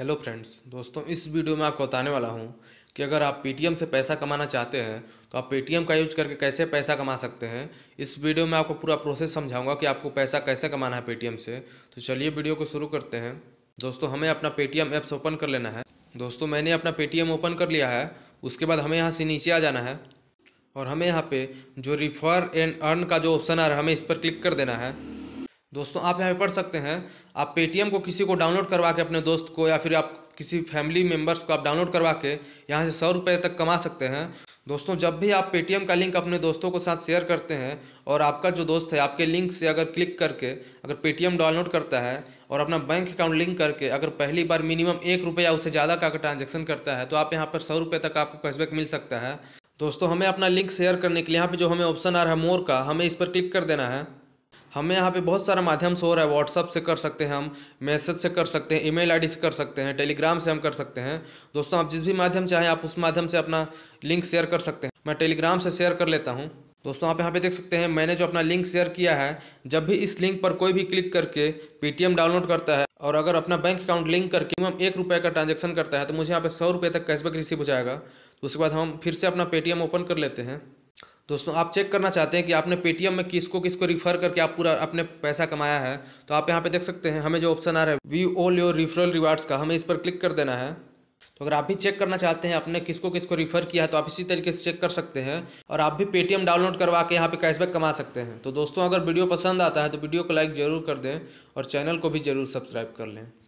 hello friends दोस्तों इस video में आपको बताने वाला हूँ कि अगर आप पेटीएम से पैसा कमाना चाहते हैं तो आप पेटीएम का यूज करके कैसे पैसा कमा सकते हैं इस वीडियो में आपको पूरा प्रोसेस समझाऊंगा कि आपको पैसा कैसे कमाना है पेटीएम से तो चलिए वीडियो को शुरू करते हैं दोस्तों हमें अपना पेटीएम ऐप्स ओपन कर लेना है दोस्तों मैंने अपना पेटीएम ओपन कर लिया है उसके बाद हमें यहाँ से नीचे आ जाना है और हमें यहाँ पर जो रिफ़र एंड अर्न का जो ऑप्शन आ रहा है हमें इस पर क्लिक कर देना है दोस्तों आप यहाँ पे पढ़ सकते हैं आप पेटीएम को किसी को डाउनलोड करवा के अपने दोस्त को या फिर आप किसी फैमिली मेम्बर्स को आप डाउनलोड करवा के यहाँ से सौ रुपये तक कमा सकते हैं दोस्तों जब भी आप पेटीएम का लिंक अपने दोस्तों के साथ शेयर करते हैं और आपका जो दोस्त है आपके लिंक से अगर क्लिक करके अगर पेटीएम डाउनलोड करता है और अपना बैंक अकाउंट लिंक करके अगर पहली बार मिनिमम एक रुपये या उससे ज़्यादा का ट्रांजेक्शन करता है तो आप यहाँ पर सौ रुपये तक आपको कैशबैक मिल सकता है दोस्तों हमें अपना लिंक शेयर करने के लिए यहाँ पर जो हमें ऑप्शन आ रहा है मोर का हमें इस पर क्लिक कर देना है हमें यहाँ पे बहुत सारा माध्यम से हो रहा है व्हाट्सअप से कर सकते हैं हम मैसेज से कर सकते हैं ईमेल आईडी से कर सकते हैं टेलीग्राम से हम कर सकते हैं दोस्तों आप जिस भी माध्यम चाहें आप उस माध्यम से अपना लिंक शेयर कर सकते हैं मैं टेलीग्राम से शेयर कर लेता हूँ दोस्तों आप यहाँ पे देख सकते हैं मैंने जो अपना लिंक शेयर किया है जब भी इस लिंक पर कोई भी क्लिक करके पेटीएम डाउनलोड करता है और अगर अपना बैंक अकाउंट लिंक करके हम एक रुपये का ट्रांजेक्शन करता है तो मुझे यहाँ पे सौ रुपये तक कैशबैक रिसीव हो जाएगा तो उसके बाद हम फिर से अपना पेटीएम ओपन कर लेते हैं दोस्तों आप चेक करना चाहते हैं कि आपने पेटीएम में किसको किसको रिफर करके आप पूरा अपने पैसा कमाया है तो आप यहाँ पे देख सकते हैं हमें जो ऑप्शन आ रहा है वी ओल योर रिफरल रिवार्ड्स का हमें इस पर क्लिक कर देना है तो अगर आप भी चेक करना चाहते हैं आपने किसको किसको रिफर किया है तो आप इसी तरीके से चेक कर सकते हैं और आप भी पेटीएम डाउनलोड करवा के यहाँ पर कैशबैक कमा सकते हैं तो दोस्तों अगर वीडियो पसंद आता है तो वीडियो को लाइक ज़रूर कर दें और चैनल को भी ज़रूर सब्सक्राइब कर लें